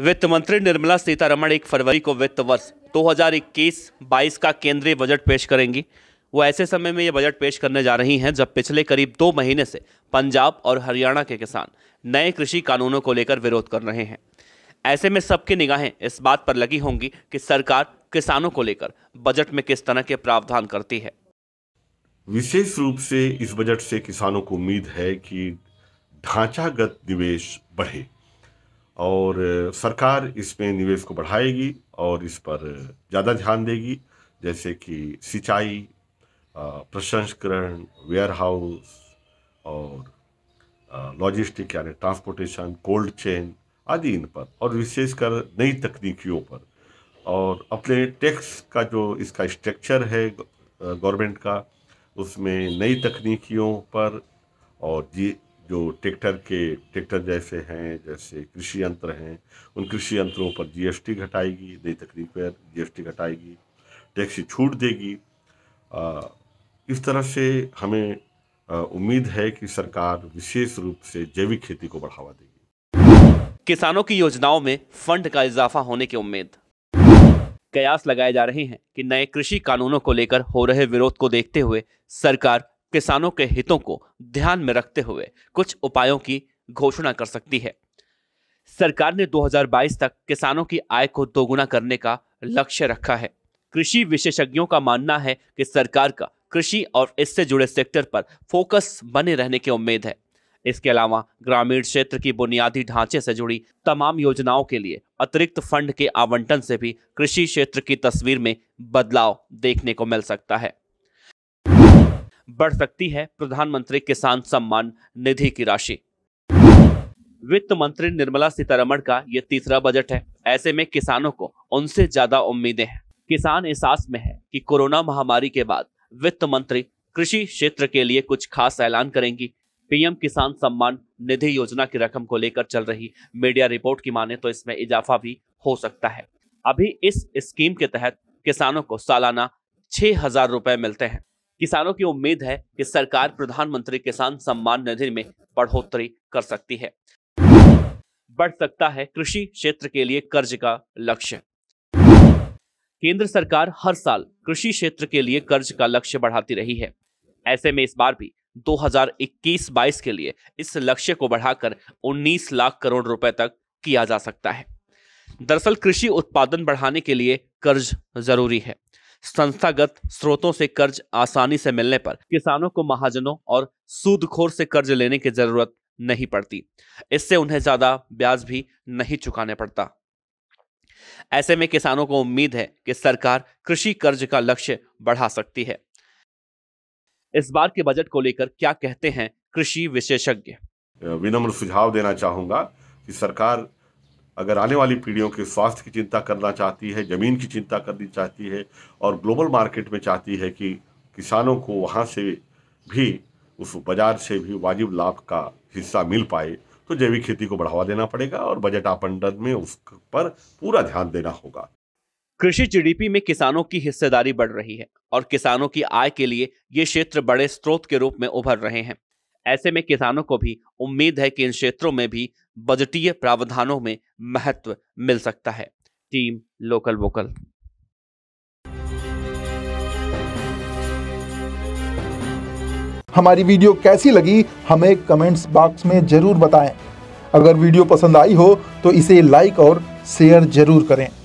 वित्त मंत्री निर्मला सीतारमण एक फरवरी को वित्त वर्ष 2021-22 का केंद्रीय बजट पेश करेंगी वो ऐसे समय में ये बजट पेश करने जा रही हैं जब पिछले करीब दो महीने से पंजाब और हरियाणा के किसान नए कृषि कानूनों को लेकर विरोध कर रहे हैं ऐसे में सबकी निगाहें इस बात पर लगी होंगी कि सरकार किसानों को लेकर बजट में किस तरह के प्रावधान करती है विशेष रूप से इस बजट से किसानों को उम्मीद है कि ढांचागत निवेश बढ़े और सरकार इसमें निवेश को बढ़ाएगी और इस पर ज़्यादा ध्यान देगी जैसे कि सिंचाई प्रसंस्करण वेयर हाउस और लॉजिस्टिक यानी ट्रांसपोर्टेशन कोल्ड चेन आदि इन पर और विशेषकर नई तकनीकियों पर और अपने टैक्स का जो इसका स्ट्रक्चर है गवर्नमेंट का उसमें नई तकनीकियों पर और जी जो ट्रैक्टर के ट्रैक्टर जैसे हैं जैसे कृषि यंत्र हैं उन कृषि यंत्रों पर जीएसटी घटाएगी नई तकनीक पर जीएसटी घटाएगी टैक्स छूट देगी आ, इस तरह से हमें आ, उम्मीद है कि सरकार विशेष रूप से जैविक खेती को बढ़ावा देगी किसानों की योजनाओं में फंड का इजाफा होने की उम्मीद कयास लगाए जा रहे हैं कि नए कृषि कानूनों को लेकर हो रहे विरोध को देखते हुए सरकार किसानों के हितों को ध्यान में रखते हुए कुछ उपायों की घोषणा कर सकती है सरकार ने 2022 तक किसानों की आय को दोगुना करने का लक्ष्य रखा है कृषि विशेषज्ञों का मानना है कि सरकार का कृषि और इससे जुड़े सेक्टर पर फोकस बने रहने की उम्मीद है इसके अलावा ग्रामीण क्षेत्र की बुनियादी ढांचे से जुड़ी तमाम योजनाओं के लिए अतिरिक्त फंड के आवंटन से भी कृषि क्षेत्र की तस्वीर में बदलाव देखने को मिल सकता है बढ़ सकती है प्रधानमंत्री किसान सम्मान निधि की राशि वित्त मंत्री निर्मला सीतारमण का ये तीसरा बजट है ऐसे में किसानों को उनसे ज्यादा उम्मीदें हैं किसान इस आस में है कि कोरोना महामारी के बाद वित्त मंत्री कृषि क्षेत्र के लिए कुछ खास ऐलान करेंगी पीएम किसान सम्मान निधि योजना की रकम को लेकर चल रही मीडिया रिपोर्ट की माने तो इसमें इजाफा भी हो सकता है अभी इस स्कीम के तहत किसानों को सालाना छह हजार रुपए मिलते हैं किसानों की उम्मीद है कि सरकार प्रधानमंत्री किसान सम्मान निधि में बढ़ोतरी कर सकती है बढ़ सकता है कृषि क्षेत्र के लिए कर्ज का लक्ष्य केंद्र सरकार हर साल कृषि क्षेत्र के लिए कर्ज का लक्ष्य बढ़ाती रही है ऐसे में इस बार भी 2021-22 के लिए इस लक्ष्य को बढ़ाकर 19 लाख करोड़ रुपए तक किया जा सकता है दरअसल कृषि उत्पादन बढ़ाने के लिए कर्ज जरूरी है संस्थागत स्रोतों से कर्ज आसानी से मिलने पर किसानों को महाजनों और सूदखोर से कर्ज लेने की जरूरत नहीं पड़ती इससे उन्हें ज्यादा ब्याज भी नहीं चुकाने पड़ता ऐसे में किसानों को उम्मीद है कि सरकार कृषि कर्ज का लक्ष्य बढ़ा सकती है इस बार के बजट को लेकर क्या कहते हैं कृषि विशेषज्ञ विनम्र सुझाव देना चाहूंगा कि सरकार अगर आने वाली पीढ़ियों के स्वास्थ्य की चिंता करना चाहती है ज़मीन की चिंता करनी चाहती है और ग्लोबल मार्केट में चाहती है कि किसानों को वहाँ से भी उस बाजार से भी वाजिब लाभ का हिस्सा मिल पाए तो जैविक खेती को बढ़ावा देना पड़ेगा और बजट आवंटन में उस पर पूरा ध्यान देना होगा कृषि जीडीपी में किसानों की हिस्सेदारी बढ़ रही है और किसानों की आय के लिए ये क्षेत्र बड़े स्रोत के रूप में उभर रहे हैं ऐसे में किसानों को भी उम्मीद है कि इन क्षेत्रों में भी बजटीय प्रावधानों में महत्व मिल सकता है टीम लोकल वोकल हमारी वीडियो कैसी लगी हमें कमेंट्स बॉक्स में ज़रूर बताएं अगर वीडियो पसंद आई हो तो इसे लाइक और शेयर ज़रूर करें